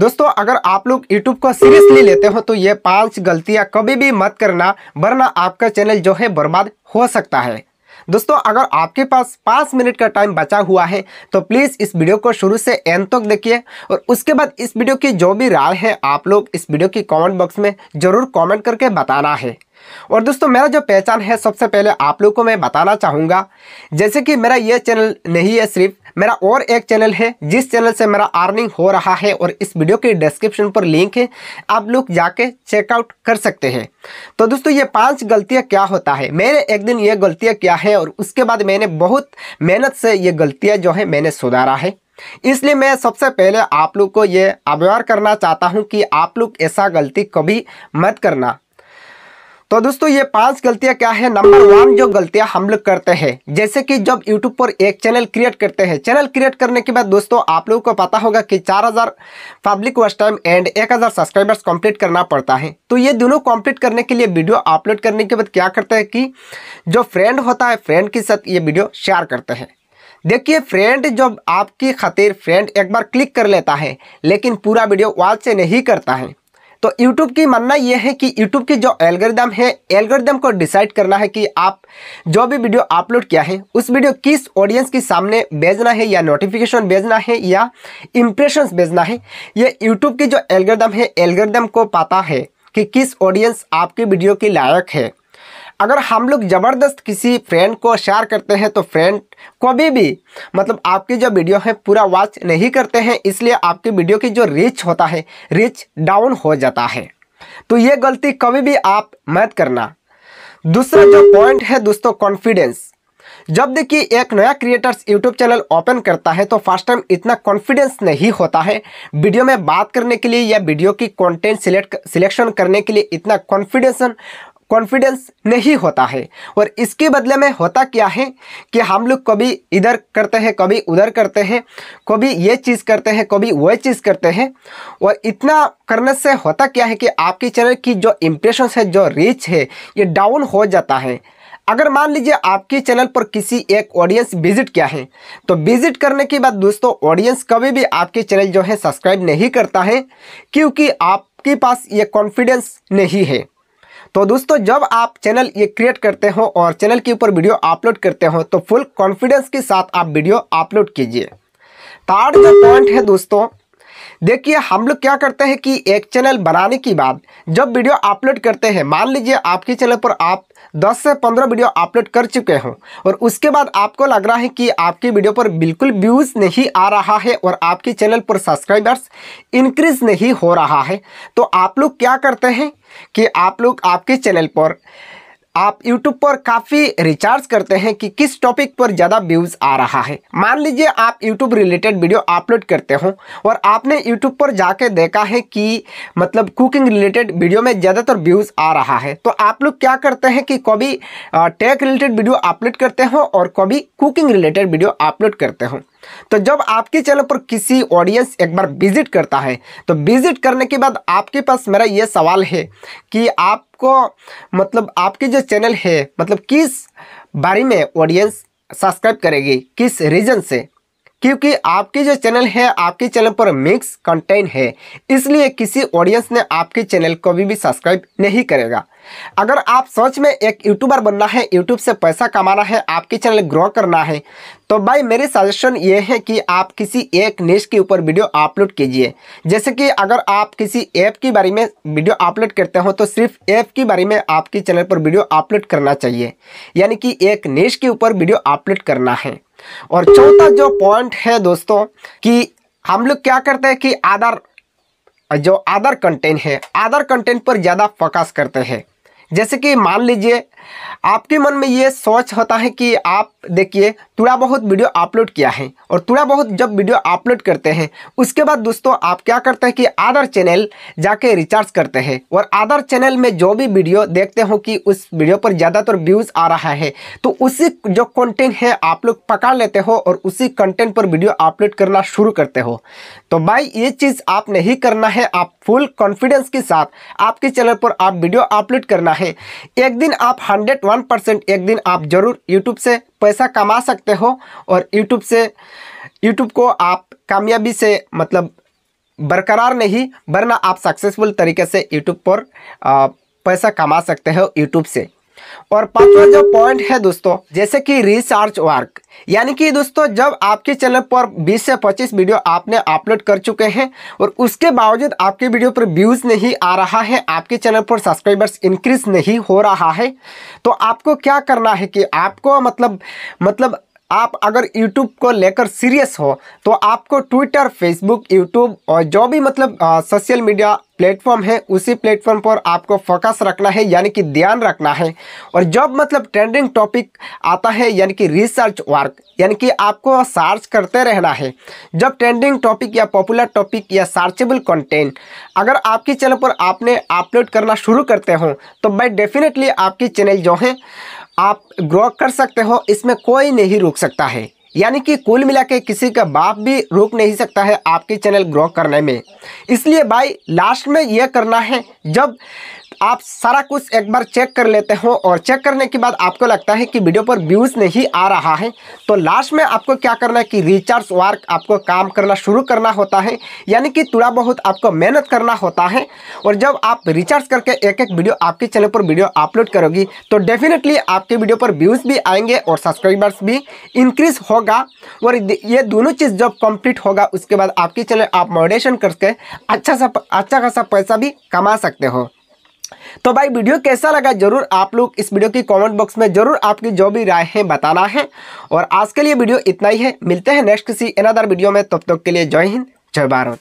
दोस्तों अगर आप लोग यूट्यूब को सीरियसली लेते हो तो ये पांच गलतियां कभी भी मत करना वरना आपका चैनल जो है बर्बाद हो सकता है दोस्तों अगर आपके पास पाँच मिनट का टाइम बचा हुआ है तो प्लीज़ इस वीडियो को शुरू से एंड तक देखिए और उसके बाद इस वीडियो की जो भी राय है आप लोग इस वीडियो की कॉमेंट बॉक्स में ज़रूर कॉमेंट करके बताना है और दोस्तों मेरा जो पहचान है सबसे पहले आप लोग को मैं बताना चाहूँगा जैसे कि मेरा ये चैनल नहीं है सिर्फ मेरा और एक चैनल है जिस चैनल से मेरा अर्निंग हो रहा है और इस वीडियो के डिस्क्रिप्शन पर लिंक है आप लोग जाके चेकआउट कर सकते हैं तो दोस्तों ये पांच गलतियाँ क्या होता है मैंने एक दिन ये गलतियाँ क्या है और उसके बाद मैंने बहुत मेहनत से ये गलतियाँ जो है मैंने सुधारा है इसलिए मैं सबसे पहले आप लोग को ये अवेयर करना चाहता हूँ कि आप लोग ऐसा गलती कभी मत करना तो दोस्तों ये पांच गलतियां क्या है नंबर वन जो गलतियां हम लोग करते हैं जैसे कि जब यूट्यूब पर एक चैनल क्रिएट करते हैं चैनल क्रिएट करने के बाद दोस्तों आप लोगों को पता होगा कि 4000 public watch time and 1000 subscribers complete करना पड़ता है तो ये दोनों कंप्लीट करने के लिए वीडियो अपलोड करने के बाद क्या करते हैं कि जो फ्रेंड होता है फ्रेंड के साथ ये वीडियो शेयर करते हैं देखिए फ्रेंड जब आपकी खातिर फ्रेंड एक बार क्लिक कर लेता है लेकिन पूरा वीडियो वॉच से नहीं करता है तो यूट्यूब की मानना यह है कि यूट्यूब की जो एल्गोरिदम है एल्गोरिदम को डिसाइड करना है कि आप जो भी वीडियो अपलोड किया है उस वीडियो किस ऑडियंस के सामने भेजना है या नोटिफिकेशन भेजना है या इम्प्रेशन भेजना है ये यूट्यूब की जो एल्गोरिदम है एल्गोरिदम को पता है कि किस ऑडियंस आपकी वीडियो के लायक है अगर हम लोग ज़बरदस्त किसी फ्रेंड को शेयर करते हैं तो फ्रेंड कभी भी मतलब आपकी जो वीडियो है पूरा वॉच नहीं करते हैं इसलिए आपकी वीडियो की जो रीच होता है रीच डाउन हो जाता है तो ये गलती कभी भी आप मत करना दूसरा जो पॉइंट है दोस्तों कॉन्फिडेंस जब देखिए एक नया क्रिएटर्स यूट्यूब चैनल ओपन करता है तो फर्स्ट टाइम इतना कॉन्फिडेंस नहीं होता है वीडियो में बात करने के लिए या वीडियो की कंटेंट सिलेक्ट सिलेक्शन करने के लिए इतना कॉन्फिडेंस कॉन्फिडेंस नहीं होता है और इसके बदले में होता क्या है कि हम लोग कभी इधर करते हैं कभी उधर करते हैं कभी ये चीज़ करते हैं कभी वह चीज़ करते हैं और इतना करने से होता क्या है कि आपके चैनल की जो इम्प्रेशंस है जो रीच है ये डाउन हो जाता है अगर मान लीजिए आपके चैनल पर किसी एक ऑडियंस विजिट किया है तो विजिट करने के बाद दोस्तों ऑडियंस कभी भी आपके चैनल जो है सब्सक्राइब नहीं करता है क्योंकि आपके पास ये कॉन्फिडेंस नहीं है तो दोस्तों जब आप चैनल ये क्रिएट करते हो और चैनल के ऊपर वीडियो अपलोड करते हो तो फुल कॉन्फिडेंस के साथ आप वीडियो अपलोड कीजिए थर्ड जो पॉइंट है दोस्तों देखिए हम लोग क्या करते हैं कि एक चैनल बनाने के बाद जब वीडियो अपलोड करते हैं मान लीजिए आपके चैनल पर आप 10 से 15 वीडियो अपलोड कर चुके हों और उसके बाद आपको लग रहा है कि आपकी वीडियो पर बिल्कुल व्यूज़ नहीं आ रहा है और आपके चैनल पर सब्सक्राइबर्स इंक्रीज़ नहीं हो रहा है तो आप लोग क्या करते हैं कि आप लोग आपके चैनल पर आप YouTube पर काफ़ी रिचार्ज करते हैं कि किस टॉपिक पर ज़्यादा व्यूज़ आ रहा है मान लीजिए आप यूट्यूब रिलेटेड वीडियो अपलोड करते हो और आपने YouTube पर जाके देखा है कि मतलब कुकिंग रिलेटेड वीडियो में ज़्यादातर व्यूज़ आ रहा है तो आप लोग क्या करते हैं कि कभी टेक रिलेटेड वीडियो अपलोड करते हो और कभी कुकिंग रिलेटेड वीडियो अपलोड करते हो तो जब आपके चैनल पर किसी ऑडियंस एक बार विजिट करता है तो विजिट करने के बाद आपके पास मेरा ये सवाल है कि आपको मतलब आपके जो चैनल है मतलब किस बारे में ऑडियंस सब्सक्राइब करेगी किस रीजन से क्योंकि आपके जो चैनल है आपके चैनल पर मिक्स कंटेंट है इसलिए किसी ऑडियंस ने आपके चैनल को भी, भी सब्सक्राइब नहीं करेगा अगर आप सोच में एक यूट्यूबर बनना है यूट्यूब से पैसा कमाना है आपके चैनल ग्रो करना है तो भाई मेरे सजेशन ये है कि आप किसी एक नेश के ऊपर वीडियो अपलोड कीजिए जैसे कि अगर आप किसी ऐप के बारे में वीडियो अपलोड करते हो तो सिर्फ ऐप के बारे में आपके चैनल पर वीडियो अपलोड करना चाहिए यानी कि एक नेश के ऊपर वीडियो अपलोड करना है और चौथा जो पॉइंट है दोस्तों कि हम लोग क्या करते हैं कि आधार जो आधार कंटेंट है आधार कंटेंट पर ज़्यादा फोकस करते हैं जैसे कि मान लीजिए आपके मन में ये सोच होता है कि आप देखिए थोड़ा बहुत वीडियो अपलोड किया है और थोड़ा बहुत जब वीडियो अपलोड करते हैं उसके बाद दोस्तों आप क्या करते हैं कि अदर चैनल जाके रिचार्ज करते हैं और अदर चैनल में जो भी वीडियो देखते हो कि उस वीडियो पर ज़्यादातर व्यूज़ आ रहा है तो उसी जो कंटेंट है आप लोग पकड़ लेते हो और उसी कंटेंट पर वीडियो अपलोड करना शुरू करते हो तो भाई ये चीज़ आप नहीं करना है आप फुल कॉन्फिडेंस के साथ आपके चैनल पर आप वीडियो अपलोड करना है एक दिन आप हंड्रेड वन परसेंट एक दिन आप ज़रूर यूट्यूब से पैसा कमा सकते हो और यूट्यूब से यूट्यूब को आप कामयाबी से मतलब बरकरार नहीं वरना आप सक्सेसफुल तरीके से यूट्यूब पर पैसा कमा सकते हो यूट्यूब से और पांचवा जो पॉइंट है दोस्तों जैसे कि रिसर्च वर्क यानी कि दोस्तों जब आपके चैनल पर 20 से 25 वीडियो आपने अपलोड कर चुके हैं और उसके बावजूद आपके वीडियो पर व्यूज़ नहीं आ रहा है आपके चैनल पर सब्सक्राइबर्स इंक्रीज नहीं हो रहा है तो आपको क्या करना है कि आपको मतलब मतलब आप अगर यूट्यूब को लेकर सीरियस हो तो आपको ट्विटर फेसबुक यूट्यूब और जो भी मतलब सोशल मीडिया प्लेटफॉर्म है उसी प्लेटफॉर्म पर आपको फोकस रखना है यानी कि ध्यान रखना है और जब मतलब ट्रेंडिंग टॉपिक आता है यानी कि रिसर्च वर्क यानी कि आपको सर्च करते रहना है जब ट्रेंडिंग टॉपिक या पॉपुलर टॉपिक या सर्चेबल कंटेंट अगर आपके चैनल पर आपने अपलोड करना शुरू करते हो तो मैं डेफिनेटली आपकी चैनल जो है आप ग्रो कर सकते हो इसमें कोई नहीं रोक सकता है यानी कि कुल मिला के किसी का बाप भी रोक नहीं सकता है आपके चैनल ग्रो करने में इसलिए भाई लास्ट में यह करना है जब आप सारा कुछ एक बार चेक कर लेते हो और चेक करने के बाद आपको लगता है कि वीडियो पर व्यूज़ नहीं आ रहा है तो लास्ट में आपको क्या करना है कि रिचार्ज वर्क आपको काम करना शुरू करना होता है यानी कि थोड़ा बहुत आपको मेहनत करना होता है और जब आप रिचार्ज करके एक एक वीडियो आपके चैनल पर वीडियो अपलोड करोगी तो डेफिनेटली आपके वीडियो पर व्यूज़ भी आएंगे और सब्सक्राइबर्स भी इंक्रीज होगा और ये दोनों चीज़ जब कंप्लीट होगा उसके बाद आपके चैनल आप मॉडरेशन करके अच्छा सा अच्छा खासा पैसा भी कमा सकते हो तो भाई वीडियो कैसा लगा जरूर आप लोग इस वीडियो की कमेंट बॉक्स में जरूर आपकी जो भी राय है बताना है और आज के लिए वीडियो इतना ही है मिलते हैं नेक्स्ट किसी एनादर वीडियो में तब तक के लिए जय हिंद जय भारत